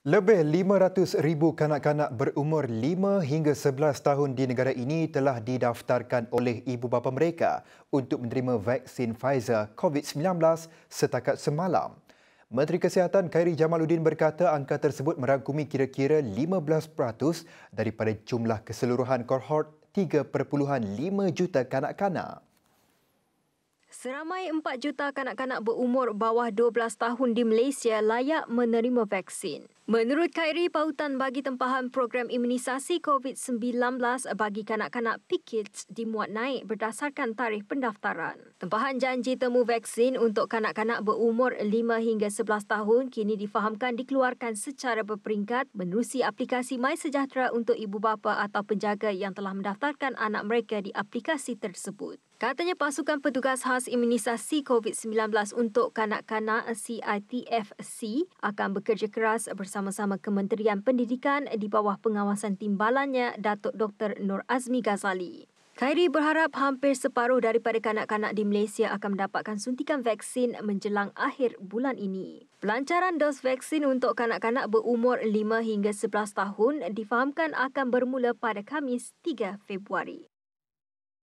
Lebih 500,000 kanak-kanak berumur 5 hingga 11 tahun di negara ini telah didaftarkan oleh ibu bapa mereka untuk menerima vaksin Pfizer COVID-19 setakat semalam. Menteri Kesihatan Khairi Jamaluddin berkata angka tersebut merangkumi kira-kira 15% daripada jumlah keseluruhan kohort 3.5 juta kanak-kanak. Seramai 4 juta kanak-kanak berumur bawah 12 tahun di Malaysia layak menerima vaksin. Menurut Khairi, pautan bagi tempahan program imunisasi COVID-19 bagi kanak-kanak PKIDS dimuat naik berdasarkan tarikh pendaftaran. Tempahan janji temu vaksin untuk kanak-kanak berumur 5 hingga 11 tahun kini difahamkan dikeluarkan secara berperingkat menerusi aplikasi My Sejahtera untuk ibu bapa atau penjaga yang telah mendaftarkan anak mereka di aplikasi tersebut. Katanya pasukan petugas khas imunisasi COVID-19 untuk kanak-kanak CITFC akan bekerja keras bersama bersama-sama Kementerian Pendidikan di bawah pengawasan timbalannya Datuk Dr. Nur Azmi Ghazali. Khairi berharap hampir separuh daripada kanak-kanak di Malaysia akan mendapatkan suntikan vaksin menjelang akhir bulan ini. Pelancaran dos vaksin untuk kanak-kanak berumur 5 hingga 11 tahun difahamkan akan bermula pada Khamis 3 Februari.